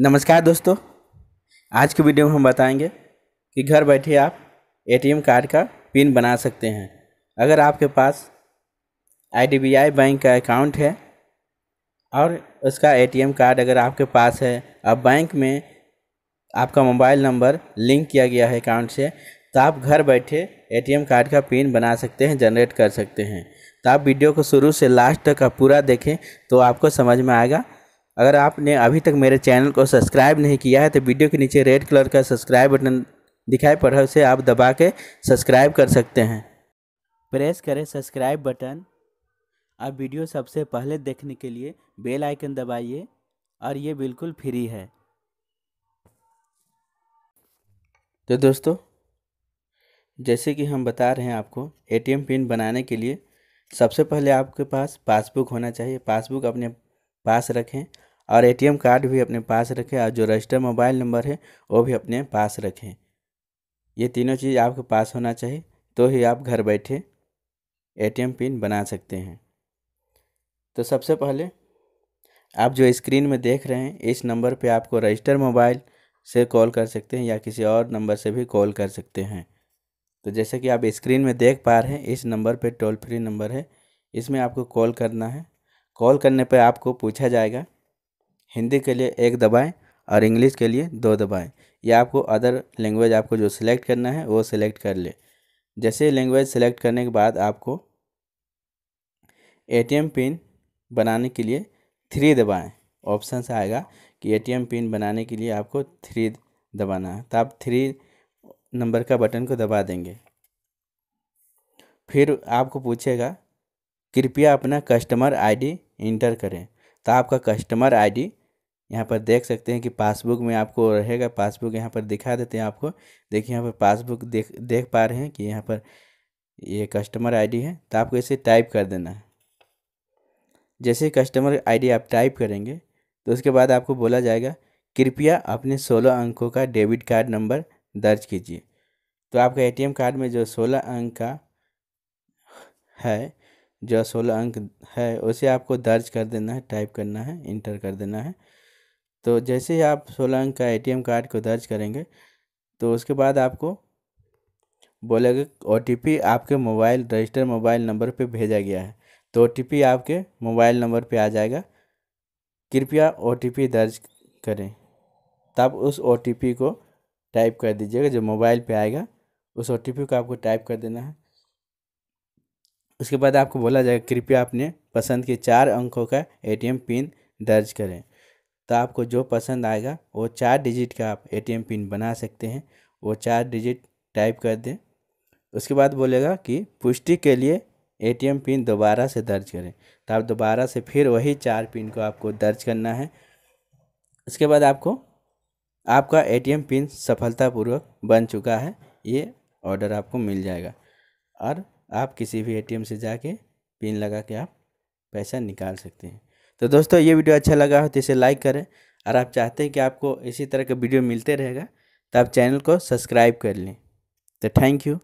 नमस्कार दोस्तों आज की वीडियो में हम बताएंगे कि घर बैठे आप एटीएम कार्ड का पिन बना सकते हैं अगर आपके पास आईडीबीआई बैंक का अकाउंट है और उसका एटीएम कार्ड अगर आपके पास है अब बैंक में आपका मोबाइल नंबर लिंक किया गया है अकाउंट से तो आप घर बैठे एटीएम कार्ड का पिन बना सकते हैं जनरेट कर सकते हैं तो आप वीडियो को शुरू से लास्ट तक आप पूरा देखें तो आपको समझ में आएगा अगर आपने अभी तक मेरे चैनल को सब्सक्राइब नहीं किया है तो वीडियो के नीचे रेड कलर का सब्सक्राइब बटन दिखाई पड़ रहा है उसे आप दबा के सब्सक्राइब कर सकते हैं प्रेस करें सब्सक्राइब बटन और वीडियो सबसे पहले देखने के लिए बेल आइकन दबाइए और ये बिल्कुल फ्री है तो दोस्तों जैसे कि हम बता रहे हैं आपको एटीएम पिन बनाने के लिए सबसे पहले आपके पास पासबुक होना चाहिए पासबुक अपने पास रखें और एटीएम कार्ड भी अपने पास रखें और जो रजिस्टर मोबाइल नंबर है वो भी अपने पास रखें ये तीनों चीज़ आपके पास होना चाहिए तो ही आप घर बैठे एटीएम पिन बना सकते हैं तो सबसे पहले आप जो स्क्रीन में देख रहे हैं इस नंबर पे आपको रजिस्टर मोबाइल से कॉल कर सकते हैं या किसी और नंबर से भी कॉल कर सकते हैं तो जैसे कि आप स्क्रीन में देख पा रहे हैं इस नंबर पे टोल फ्री नंबर है इसमें आपको कॉल करना है कॉल करने पर आपको पूछा जाएगा हिंदी के लिए एक दबाएँ और इंग्लिश के लिए दो दबाएँ या आपको अदर लैंग्वेज आपको जो सिलेक्ट करना है वो सिलेक्ट कर ले जैसे लैंग्वेज सेलेक्ट करने के बाद आपको एटीएम पिन बनाने के लिए थ्री दबाएं ऑप्शन से आएगा कि एटीएम पिन बनाने के लिए आपको थ्री दबाना है तो आप थ्री नंबर का बटन को दबा देंगे फिर आपको पूछेगा कृपया अपना कस्टमर आईडी इंटर करें तो आपका कस्टमर आईडी यहाँ पर देख सकते हैं कि पासबुक में आपको रहेगा पासबुक यहाँ पर दिखा देते हैं आपको देखिए यहाँ पर पासबुक देख देख पा रहे हैं कि यहाँ पर ये कस्टमर आईडी है तो आपको इसे टाइप कर देना है जैसे कस्टमर आईडी आप टाइप करेंगे तो उसके बाद आपको बोला जाएगा कृपया अपने सोलह अंकों का डेबिट कार्ड नंबर दर्ज कीजिए तो आपका ए कार्ड में जो सोलह अंक का है जो सोलह अंक है उसे आपको दर्ज कर देना है टाइप करना है इंटर कर देना है तो जैसे ही आप सोलह अंक का एटीएम कार्ड को दर्ज करेंगे तो उसके बाद आपको बोलेगा ओ आपके मोबाइल रजिस्टर मोबाइल नंबर पे भेजा गया है तो ओ आपके मोबाइल नंबर पे आ जाएगा कृपया ओ दर्ज करें तब उस ओ को टाइप कर दीजिएगा जो मोबाइल पे आएगा उस ओ को आपको टाइप कर देना है उसके बाद आपको बोला जाएगा कृपया अपने पसंद के चार अंकों का ए पिन दर्ज करें तो आपको जो पसंद आएगा वो चार डिजिट का आप एटीएम पिन बना सकते हैं वो चार डिजिट टाइप कर दें उसके बाद बोलेगा कि पुष्टि के लिए एटीएम पिन दोबारा से दर्ज करें तो आप दोबारा से फिर वही चार पिन को आपको दर्ज करना है उसके बाद आपको आपका एटीएम पिन सफलतापूर्वक बन चुका है ये ऑर्डर आपको मिल जाएगा और आप किसी भी एटीएम से जाके पिन लगा के आप पैसा निकाल सकते हैं तो दोस्तों ये वीडियो अच्छा लगा हो तो इसे लाइक करें और आप चाहते हैं कि आपको इसी तरह का वीडियो मिलते रहेगा तो आप चैनल को सब्सक्राइब कर लें तो थैंक यू